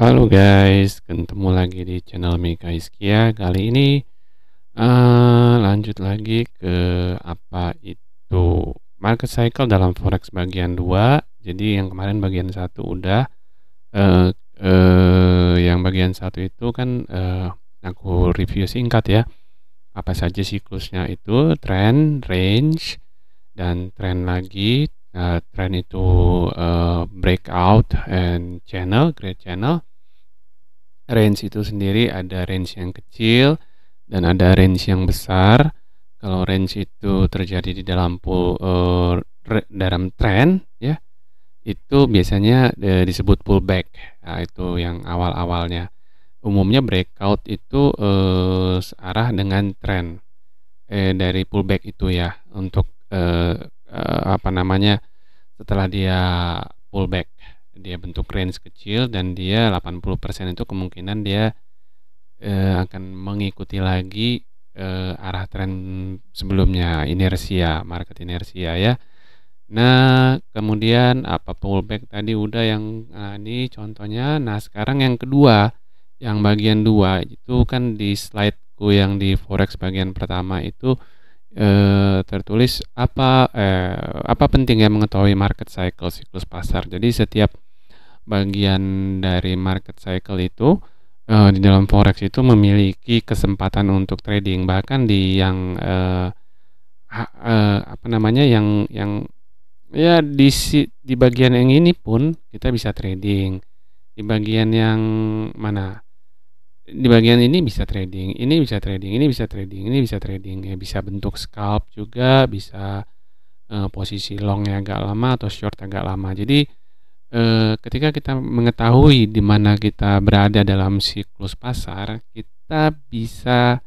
Halo guys, ketemu lagi di channel Mika Iskia. Kali ini uh, lanjut lagi ke apa itu market cycle dalam forex bagian 2. Jadi yang kemarin bagian satu udah uh, uh, yang bagian satu itu kan uh, aku review singkat ya. Apa saja siklusnya itu trend, range dan trend lagi Uh, trend itu uh, breakout and channel, create channel range itu sendiri ada range yang kecil dan ada range yang besar. Kalau range itu terjadi di dalam pool uh, eh, dalam trend ya, itu biasanya uh, disebut pullback. Nah, itu yang awal-awalnya. Umumnya breakout itu uh, searah dengan trend eh, dari pullback itu ya untuk uh, uh, apa namanya setelah dia pullback dia bentuk range kecil dan dia 80% itu kemungkinan dia eh, akan mengikuti lagi eh, arah tren sebelumnya inersia market inersia ya nah kemudian apa pullback tadi udah yang nah, ini contohnya nah sekarang yang kedua yang bagian dua itu kan di slide ku yang di forex bagian pertama itu eh, tertulis apa eh, apa pentingnya mengetahui market cycle siklus pasar jadi setiap bagian dari market cycle itu e, di dalam forex itu memiliki kesempatan untuk trading bahkan di yang e, ha, e, apa namanya yang yang ya di di bagian yang ini pun kita bisa trading di bagian yang mana di bagian ini bisa trading, ini bisa trading, ini bisa trading, ini bisa trading, ya bisa bentuk scalp juga, bisa posisi longnya agak lama atau short agak lama. Jadi Eh, ketika kita mengetahui di mana kita berada dalam siklus pasar, kita bisa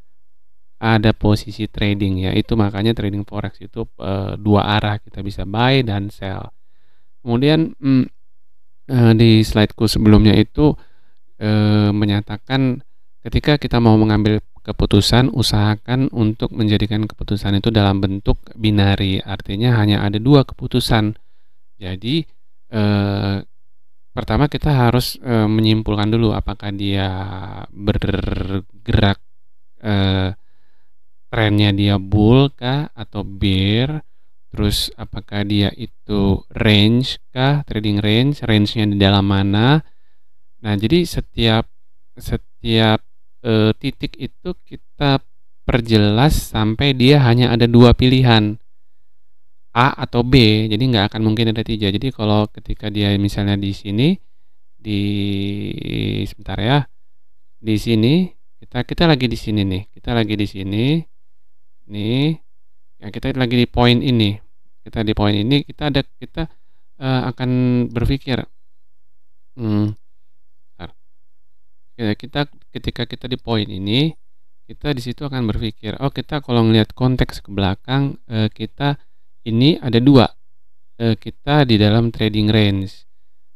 ada posisi trading ya. Itu makanya trading forex itu e, dua arah, kita bisa buy dan sell. Kemudian mm, e, di slideku sebelumnya itu e, menyatakan ketika kita mau mengambil keputusan usahakan untuk menjadikan keputusan itu dalam bentuk binari artinya hanya ada dua keputusan jadi Eh, pertama kita harus e, menyimpulkan dulu apakah dia bergerak e, trennya dia bull kah atau bear terus apakah dia itu range kah trading range range-nya di dalam mana nah jadi setiap setiap e, titik itu kita perjelas sampai dia hanya ada dua pilihan A atau B jadi nggak akan mungkin ada tiga jadi kalau ketika dia misalnya di sini di sebentar ya di sini kita kita lagi di sini nih kita lagi di sini nih ya kita lagi di poin ini kita di poin ini kita ada kita uh, akan berpikir hmm, bentar. kita ketika kita di poin ini kita di situ akan berpikir oh kita kalau ngelihat konteks ke belakang uh, kita ini ada dua e, kita di dalam trading range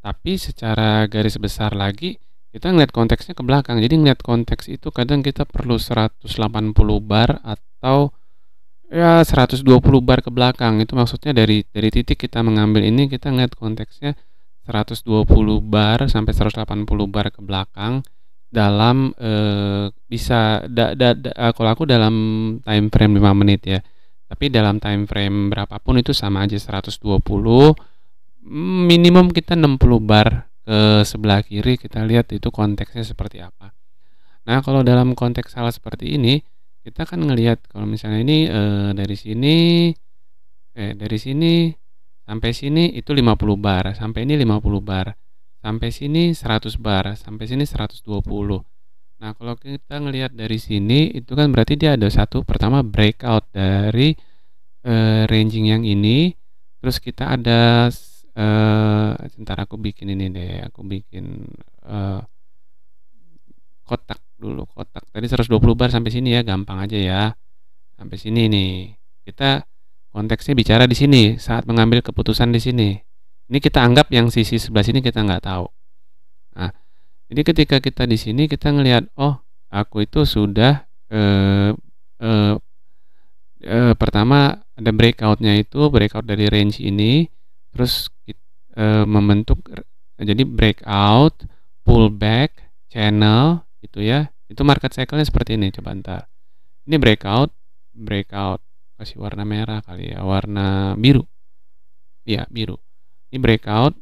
tapi secara garis besar lagi kita ngeliat konteksnya ke belakang jadi ngeliat konteks itu kadang kita perlu 180 bar atau ya 120 bar ke belakang itu maksudnya dari dari titik kita mengambil ini kita ngeliat konteksnya 120 bar sampai 180 bar ke belakang dalam eh, bisa da, da, da, kalau aku dalam time frame 5 menit ya tapi dalam time frame berapapun itu sama aja 120 minimum kita 60 bar ke sebelah kiri kita lihat itu konteksnya seperti apa nah kalau dalam konteks salah seperti ini kita kan ngelihat kalau misalnya ini e, dari sini eh dari sini sampai sini itu 50 bar sampai ini 50 bar sampai sini 100 bar sampai sini 120 Nah, kalau kita ngelihat dari sini itu kan berarti dia ada satu pertama breakout dari e, ranging yang ini. Terus kita ada e, sebentar aku bikin ini deh, aku bikin e, kotak dulu, kotak. Tadi 120 bar sampai sini ya, gampang aja ya. Sampai sini nih. Kita konteksnya bicara di sini saat mengambil keputusan di sini. Ini kita anggap yang sisi sebelah sini kita nggak tahu. Jadi ketika kita di sini kita ngelihat oh aku itu sudah eh, eh, eh, pertama ada breakoutnya itu breakout dari range ini terus eh, membentuk jadi breakout, pullback, channel itu ya. Itu market cycle-nya seperti ini coba ntar. Ini breakout, breakout kasih warna merah kali ya, warna biru. ya biru. Ini breakout,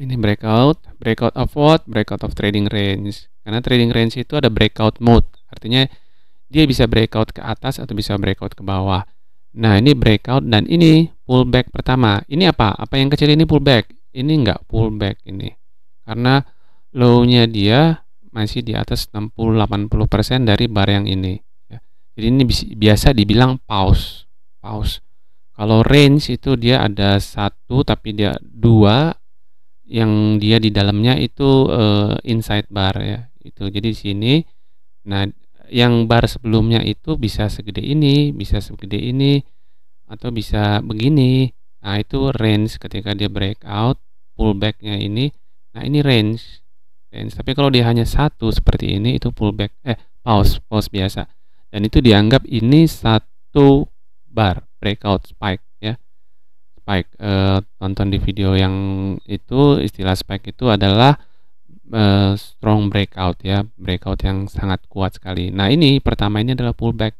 ini breakout, breakout of what? breakout of trading range. Karena trading range itu ada breakout mode, artinya dia bisa breakout ke atas atau bisa breakout ke bawah. Nah, ini breakout dan ini pullback pertama. Ini apa? Apa yang kecil ini pullback? Ini enggak pullback ini. Karena low-nya dia masih di atas 60-80% dari bar yang ini. Ya. Jadi ini biasa dibilang pause. Pause. Kalau range itu dia ada satu tapi dia dua yang dia di dalamnya itu uh, inside bar ya itu jadi di sini nah yang bar sebelumnya itu bisa segede ini bisa segede ini atau bisa begini nah itu range ketika dia breakout pullbacknya ini nah ini range range tapi kalau dia hanya satu seperti ini itu pullback eh pause pause biasa dan itu dianggap ini satu bar breakout spike spike. E, eh, tonton di video yang itu istilah spike itu adalah e, strong breakout ya, breakout yang sangat kuat sekali. Nah, ini pertama ini adalah pullback.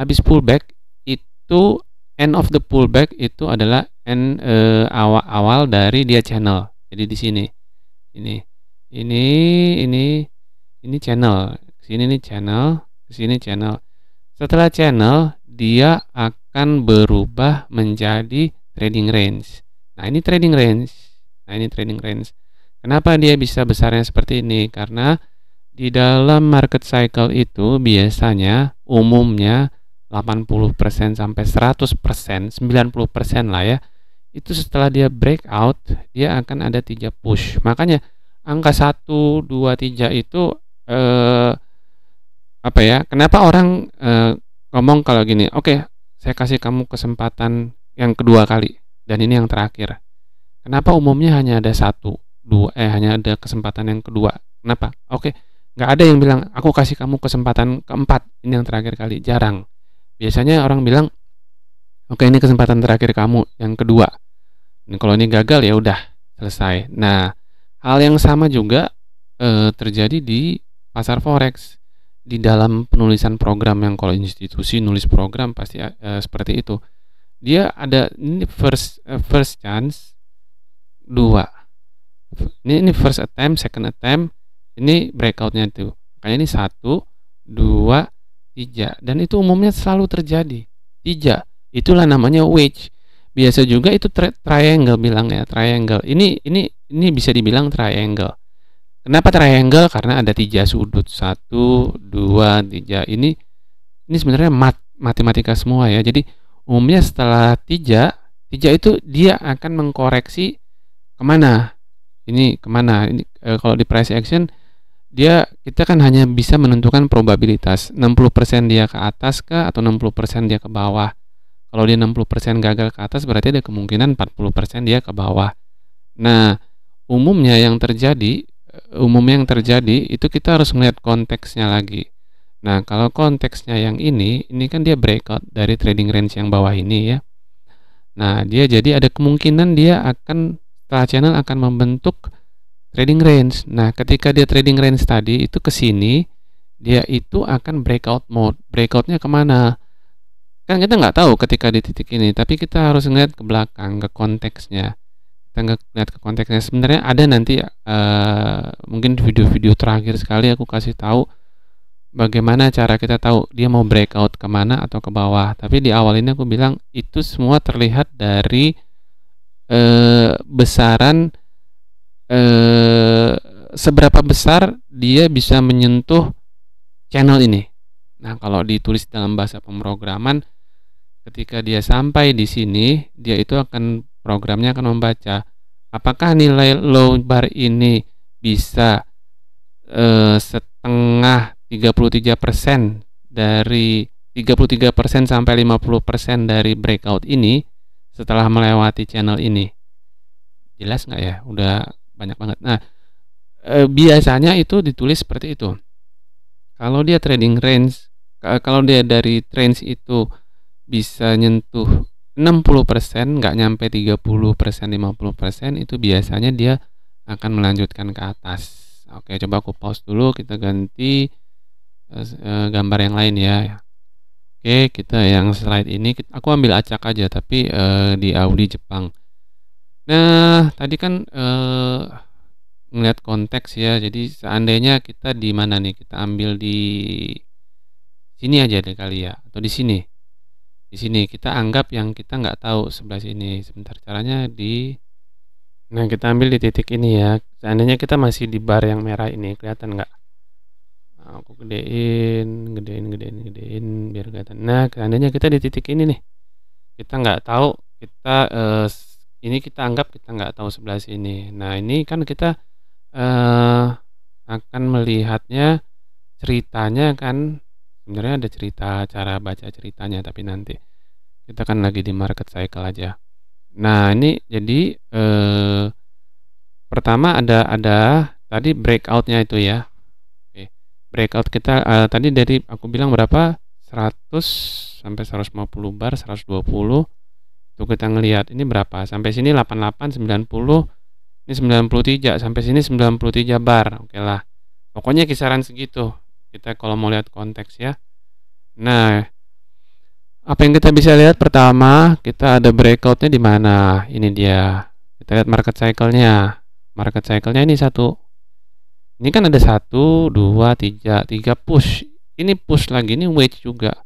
Habis pullback itu end of the pullback itu adalah end e, eh, awal-awal dari dia channel. Jadi di sini. Ini ini ini ini channel. Sini ini channel, sini channel. Setelah channel dia akan berubah menjadi trading range. Nah, ini trading range. Nah, ini trading range. Kenapa dia bisa besarnya seperti ini? Karena di dalam market cycle itu biasanya umumnya 80% sampai 100%, 90% lah ya. Itu setelah dia breakout, dia akan ada tiga push. Makanya angka 1, 2, 3 itu eh apa ya? Kenapa orang eh, ngomong kalau gini, "Oke, okay, saya kasih kamu kesempatan yang kedua kali dan ini yang terakhir. Kenapa umumnya hanya ada satu, dua, eh hanya ada kesempatan yang kedua? Kenapa? Oke, nggak ada yang bilang aku kasih kamu kesempatan keempat ini yang terakhir kali, jarang. Biasanya orang bilang, oke ini kesempatan terakhir kamu yang kedua. Dan kalau ini gagal ya udah selesai. Nah, hal yang sama juga e, terjadi di pasar forex di dalam penulisan program yang kalau institusi nulis program pasti e, seperti itu dia ada ini first uh, first chance dua ini ini first attempt second attempt ini breakoutnya tuh makanya ini satu dua tiga dan itu umumnya selalu terjadi tiga itulah namanya wedge biasa juga itu tri triangle bilang ya triangle ini ini ini bisa dibilang triangle kenapa triangle karena ada tiga sudut satu dua tiga ini ini sebenarnya mat matematika semua ya jadi umumnya setelah tija tija itu dia akan mengkoreksi kemana ini kemana ini e, kalau di price action dia kita kan hanya bisa menentukan probabilitas 60% dia ke atas ke atau 60% dia ke bawah kalau dia 60% gagal ke atas berarti ada kemungkinan 40% dia ke bawah nah umumnya yang terjadi e, umumnya yang terjadi itu kita harus melihat konteksnya lagi Nah, kalau konteksnya yang ini, ini kan dia breakout dari trading range yang bawah ini ya. Nah, dia jadi ada kemungkinan dia akan setelah channel akan membentuk trading range. Nah, ketika dia trading range tadi itu ke sini, dia itu akan breakout mode. Breakoutnya kemana? Kan kita nggak tahu ketika di titik ini, tapi kita harus ngeliat ke belakang, ke konteksnya. Kita ngeliat ke konteksnya. Sebenarnya ada nanti, uh, mungkin video-video terakhir sekali aku kasih tahu bagaimana cara kita tahu dia mau breakout kemana atau ke bawah tapi di awal ini aku bilang itu semua terlihat dari e, besaran e, seberapa besar dia bisa menyentuh channel ini nah kalau ditulis dalam bahasa pemrograman ketika dia sampai di sini dia itu akan programnya akan membaca apakah nilai low bar ini bisa e, setengah 33% dari 33% sampai 50% dari breakout ini setelah melewati channel ini. Jelas nggak ya? Udah banyak banget. Nah, e, biasanya itu ditulis seperti itu. Kalau dia trading range, kalau dia dari range itu bisa nyentuh 60% nggak nyampe 30% 50% itu biasanya dia akan melanjutkan ke atas. Oke, coba aku pause dulu, kita ganti Eh, gambar yang lain ya oke kita yang slide ini aku ambil acak aja tapi uh, di Audi Jepang nah tadi kan uh, konteks ya jadi seandainya kita di mana nih kita ambil di sini aja deh kali ya atau di sini di sini kita anggap yang kita nggak tahu sebelah sini sebentar caranya di nah kita ambil di titik ini ya seandainya kita masih di bar yang merah ini kelihatan nggak Nah, aku gedein gedein gedein gedein biar gak kelihatan nah seandainya kita di titik ini nih kita nggak tahu kita eh, ini kita anggap kita nggak tahu sebelah sini nah ini kan kita eh, akan melihatnya ceritanya kan sebenarnya ada cerita cara baca ceritanya tapi nanti kita kan lagi di market cycle aja nah ini jadi eh, pertama ada ada tadi breakoutnya itu ya breakout kita uh, tadi dari aku bilang berapa 100 sampai 150 bar 120 itu kita ngelihat ini berapa sampai sini 88 90 ini 93 sampai sini 93 bar oke okay lah pokoknya kisaran segitu kita kalau mau lihat konteks ya nah apa yang kita bisa lihat pertama kita ada breakoutnya di mana ini dia kita lihat market cycle-nya market cycle-nya ini satu ini kan ada satu dua tiga tiga push ini push lagi ini wedge juga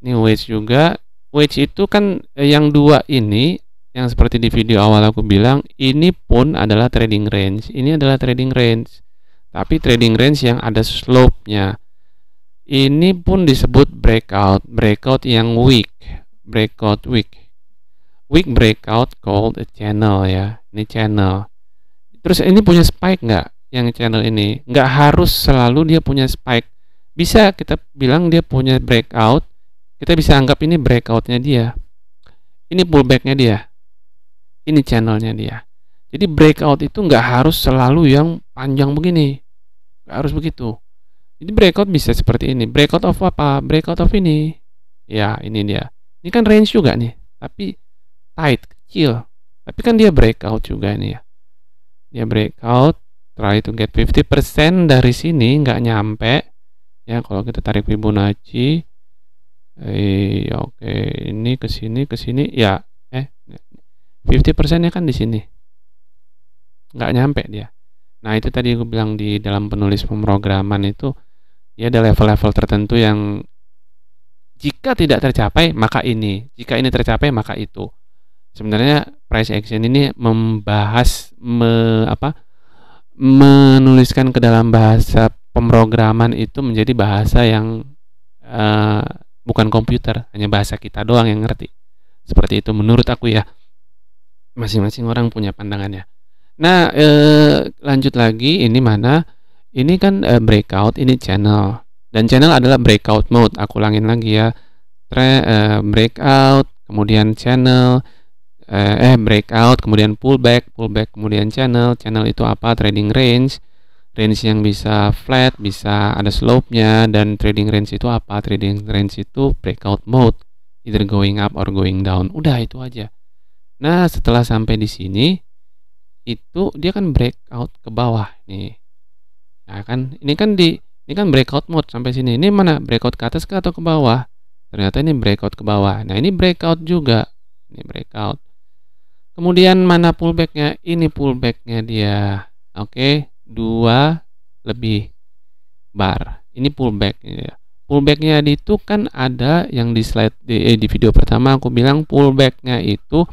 ini wedge juga wedge itu kan eh, yang dua ini yang seperti di video awal aku bilang ini pun adalah trading range ini adalah trading range tapi trading range yang ada slope-nya ini pun disebut breakout breakout yang weak breakout weak weak breakout called a channel ya ini channel terus ini punya spike nggak yang channel ini nggak harus selalu dia punya spike bisa kita bilang dia punya breakout kita bisa anggap ini breakoutnya dia ini pullbacknya dia ini channelnya dia jadi breakout itu nggak harus selalu yang panjang begini nggak harus begitu jadi breakout bisa seperti ini breakout of apa breakout of ini ya ini dia ini kan range juga nih tapi tight kecil tapi kan dia breakout juga ini ya dia breakout try to get 50% dari sini nggak nyampe ya kalau kita tarik Fibonacci eh, oke okay. ini ke sini ke sini ya eh 50% nya kan di sini nggak nyampe dia nah itu tadi gue bilang di dalam penulis pemrograman itu ya ada level-level tertentu yang jika tidak tercapai maka ini jika ini tercapai maka itu sebenarnya price action ini membahas me, apa menuliskan ke dalam bahasa pemrograman itu menjadi bahasa yang uh, bukan komputer, hanya bahasa kita doang yang ngerti. Seperti itu menurut aku ya. Masing-masing orang punya pandangannya. Nah, eh, lanjut lagi ini mana? Ini kan eh, breakout, ini channel. Dan channel adalah breakout mode. Aku ulangin lagi ya. Tre, eh, breakout, kemudian channel, eh, eh breakout kemudian pullback pullback kemudian channel channel itu apa trading range range yang bisa flat bisa ada slope nya dan trading range itu apa trading range itu breakout mode either going up or going down udah itu aja nah setelah sampai di sini itu dia kan breakout ke bawah nih nah kan ini kan di ini kan breakout mode sampai sini ini mana breakout ke atas ke atau ke bawah ternyata ini breakout ke bawah nah ini breakout juga ini breakout Kemudian mana pullbacknya? Ini pullbacknya dia. Oke, okay, dua lebih bar. Ini pullback. Pullbacknya itu kan ada yang di slide di, eh, di video pertama aku bilang pullbacknya itu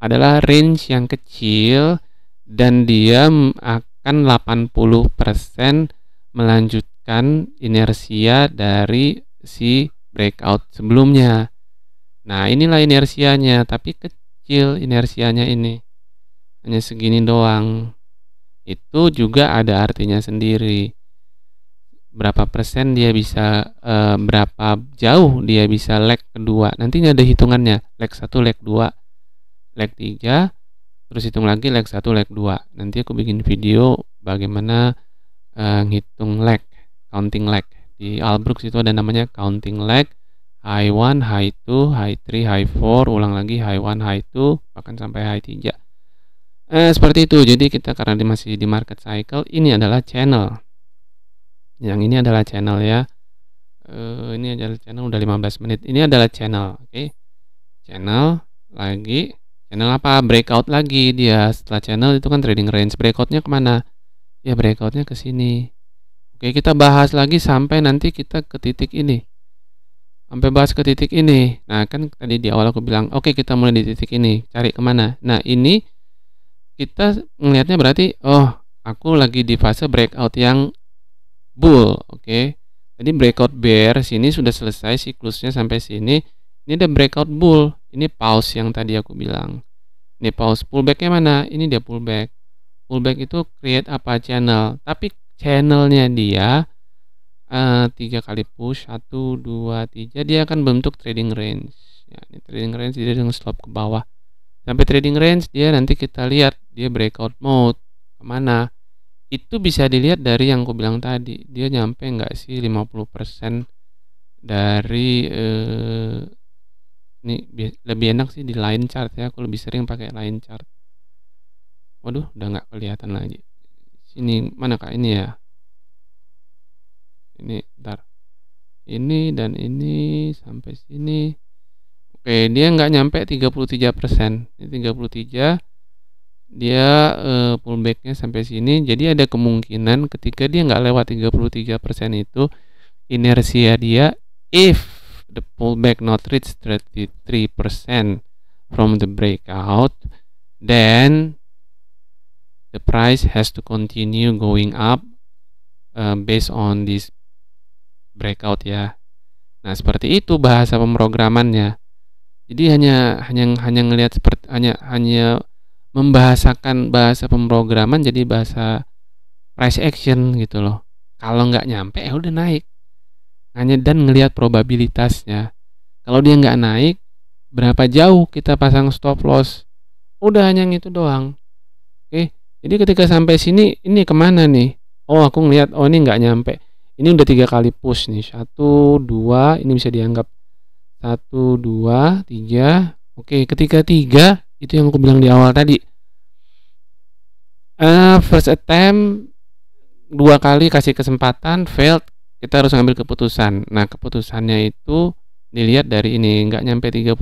adalah range yang kecil dan dia akan 80% melanjutkan inersia dari si breakout sebelumnya. Nah, inilah inersianya, tapi kecil kecil inersianya ini hanya segini doang itu juga ada artinya sendiri berapa persen dia bisa e, berapa jauh dia bisa leg kedua nantinya ada hitungannya leg satu leg dua leg tiga terus hitung lagi leg satu leg dua nanti aku bikin video bagaimana e, ngitung leg counting leg di Albrooks itu ada namanya counting leg high 1, high 2, high 3, high 4, ulang lagi high 1, high 2, bahkan sampai high 3. Eh, seperti itu. Jadi kita karena masih di market cycle, ini adalah channel. Yang ini adalah channel ya. Eh, ini adalah channel udah 15 menit. Ini adalah channel, oke. Okay. Channel lagi channel apa breakout lagi dia setelah channel itu kan trading range breakoutnya kemana ya breakoutnya ke sini oke kita bahas lagi sampai nanti kita ke titik ini sampai bahas ke titik ini nah kan tadi di awal aku bilang oke okay, kita mulai di titik ini cari kemana nah ini kita melihatnya berarti oh aku lagi di fase breakout yang bull oke okay? tadi breakout bear sini sudah selesai siklusnya sampai sini ini ada breakout bull ini pause yang tadi aku bilang ini pause pullbacknya mana ini dia pullback pullback itu create apa channel tapi channelnya dia Eh, tiga kali push satu dua tiga dia akan bentuk trading range ya ini trading range dia dengan slope ke bawah sampai trading range dia nanti kita lihat dia breakout mode kemana itu bisa dilihat dari yang aku bilang tadi dia nyampe nggak sih 50% dari eh, ini lebih enak sih di line chart ya aku lebih sering pakai line chart waduh udah nggak kelihatan lagi sini mana kak ini ya ini ntar ini dan ini sampai sini oke dia nggak nyampe 33 persen ini 33 dia e, pullbacknya sampai sini jadi ada kemungkinan ketika dia nggak lewat 33 persen itu inersia dia if the pullback not reach 33 persen from the breakout then the price has to continue going up uh, based on this breakout ya. Nah, seperti itu bahasa pemrogramannya. Jadi hanya hanya hanya ngelihat seperti hanya hanya membahasakan bahasa pemrograman jadi bahasa price action gitu loh. Kalau nggak nyampe ya udah naik. Hanya dan ngelihat probabilitasnya. Kalau dia nggak naik, berapa jauh kita pasang stop loss? Udah hanya itu doang. Oke, jadi ketika sampai sini, ini kemana nih? Oh, aku ngelihat, oh ini nggak nyampe ini udah tiga kali push nih satu dua ini bisa dianggap satu dua tiga oke ketika tiga itu yang aku bilang di awal tadi uh, first attempt dua kali kasih kesempatan failed kita harus ngambil keputusan nah keputusannya itu dilihat dari ini nggak nyampe 33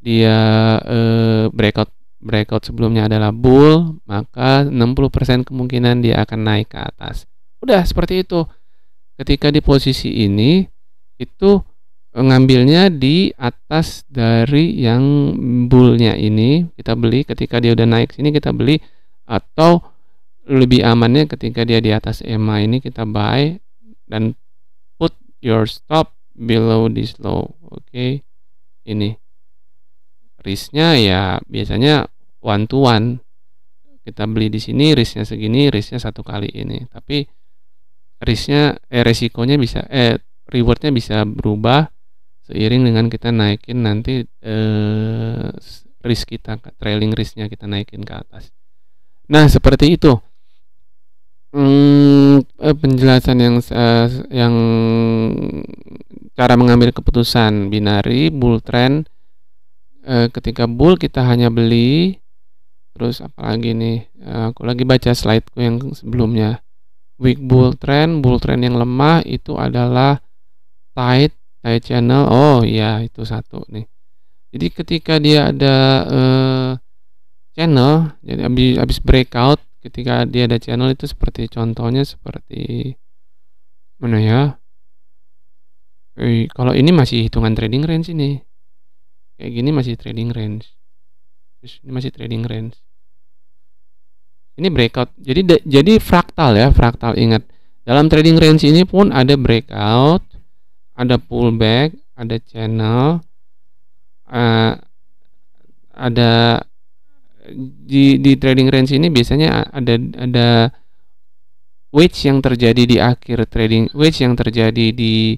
dia eh, breakout breakout sebelumnya adalah bull maka 60% kemungkinan dia akan naik ke atas Udah seperti itu. Ketika di posisi ini itu mengambilnya di atas dari yang bullnya ini kita beli ketika dia udah naik sini kita beli atau lebih amannya ketika dia di atas EMA ini kita buy dan put your stop below this low oke okay? ini risknya ya biasanya one to one kita beli di sini risknya segini risknya satu kali ini tapi risknya eh resikonya bisa eh rewardnya bisa berubah seiring dengan kita naikin nanti eh, risk kita trailing risknya kita naikin ke atas nah seperti itu hmm, eh, penjelasan yang eh, yang cara mengambil keputusan binari bull trend eh, ketika bull kita hanya beli terus apalagi nih eh, aku lagi baca slideku yang sebelumnya weak bull trend bull trend yang lemah itu adalah tight tight channel oh iya itu satu nih jadi ketika dia ada uh, channel jadi habis habis breakout ketika dia ada channel itu seperti contohnya seperti mana ya eh, kalau ini masih hitungan trading range ini kayak gini masih trading range terus ini masih trading range ini breakout. Jadi de, jadi fraktal ya, fraktal ingat. Dalam trading range ini pun ada breakout, ada pullback, ada channel, uh, ada di di trading range ini biasanya ada ada wedge yang terjadi di akhir trading, wedge yang terjadi di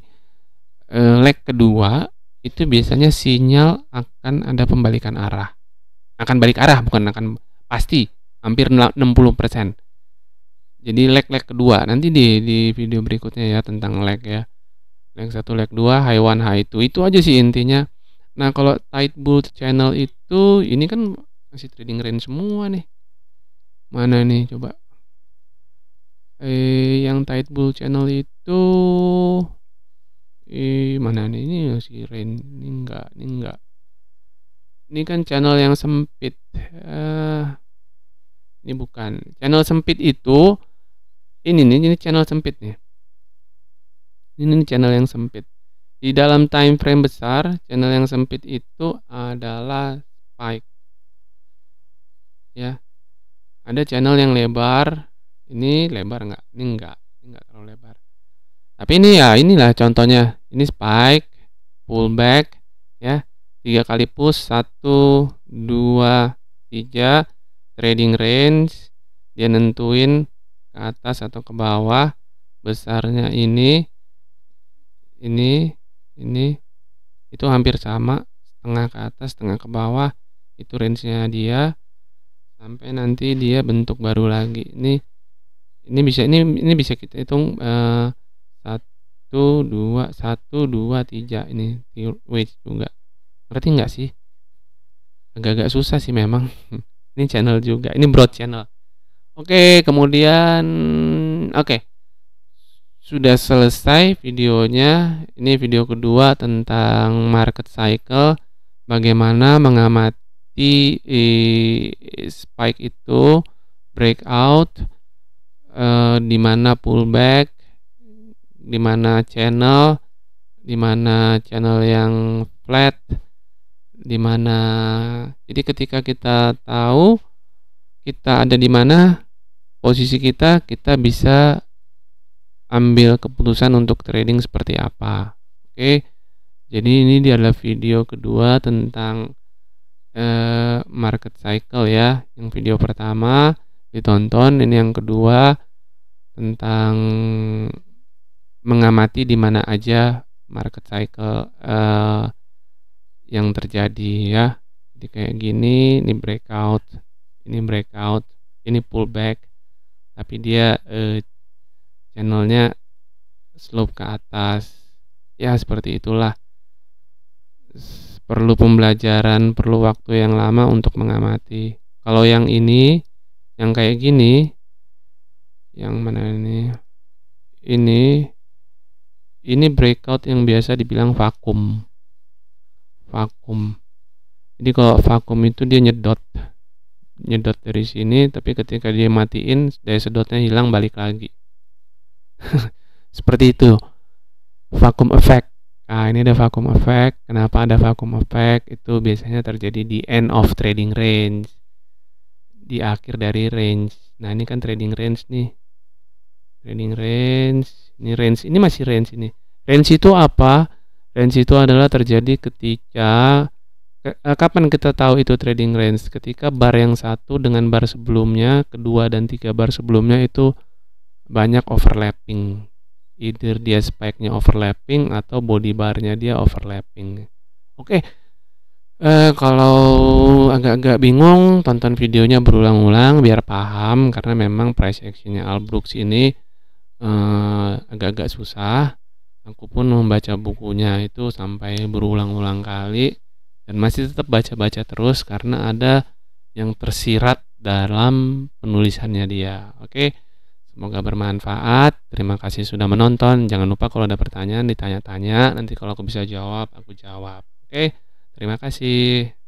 uh, leg kedua itu biasanya sinyal akan ada pembalikan arah akan balik arah bukan akan pasti hampir 60%. Jadi lag-lag kedua. Nanti di di video berikutnya ya tentang lag ya. Lag satu lag dua high one high two Itu aja sih intinya. Nah, kalau tight bull channel itu ini kan masih trading range semua nih. Mana nih coba? Eh yang tight bull channel itu eh mana nih ini masih range ini enggak, ini enggak. Ini kan channel yang sempit. Eh ini bukan channel sempit itu ini nih ini channel sempit nih ini channel yang sempit di dalam time frame besar channel yang sempit itu adalah spike ya ada channel yang lebar ini lebar enggak ini enggak ini enggak terlalu lebar tapi ini ya inilah contohnya ini spike pullback ya tiga kali push satu dua tiga trading range dia nentuin ke atas atau ke bawah besarnya ini ini ini itu hampir sama setengah ke atas setengah ke bawah itu range-nya dia sampai nanti dia bentuk baru lagi ini ini bisa ini ini bisa kita hitung eh, satu dua satu dua tiga ini wedge juga ngerti nggak sih agak-agak susah sih memang ini channel juga ini broad channel oke kemudian oke sudah selesai videonya ini video kedua tentang market cycle bagaimana mengamati eh, spike itu breakout eh, di mana pullback di mana channel di mana channel yang flat di mana. Jadi ketika kita tahu kita ada di mana posisi kita, kita bisa ambil keputusan untuk trading seperti apa. Oke. Jadi ini adalah video kedua tentang eh, market cycle ya. Yang video pertama ditonton, ini yang kedua tentang mengamati di mana aja market cycle eh, yang terjadi ya jadi kayak gini ini breakout ini breakout ini pullback tapi dia eh, channelnya slope ke atas ya seperti itulah perlu pembelajaran perlu waktu yang lama untuk mengamati kalau yang ini yang kayak gini yang mana ini ini ini breakout yang biasa dibilang vakum vakum jadi kalau vakum itu dia nyedot nyedot dari sini tapi ketika dia matiin daya sedotnya hilang balik lagi seperti itu vakum effect nah ini ada vakum effect kenapa ada vakum effect itu biasanya terjadi di end of trading range di akhir dari range nah ini kan trading range nih trading range ini range ini masih range ini range itu apa range itu adalah terjadi ketika eh, kapan kita tahu itu trading range? Ketika bar yang satu dengan bar sebelumnya, kedua dan tiga bar sebelumnya itu banyak overlapping. Either dia spike-nya overlapping atau body bar-nya dia overlapping. Oke. Okay. Eh, kalau agak-agak bingung, tonton videonya berulang-ulang biar paham karena memang price action-nya Albrook's ini eh, agak -agak susah Aku pun membaca bukunya itu sampai berulang-ulang kali dan masih tetap baca-baca terus karena ada yang tersirat dalam penulisannya dia. Oke. Semoga bermanfaat. Terima kasih sudah menonton. Jangan lupa kalau ada pertanyaan ditanya-tanya. Nanti kalau aku bisa jawab, aku jawab. Oke. Terima kasih.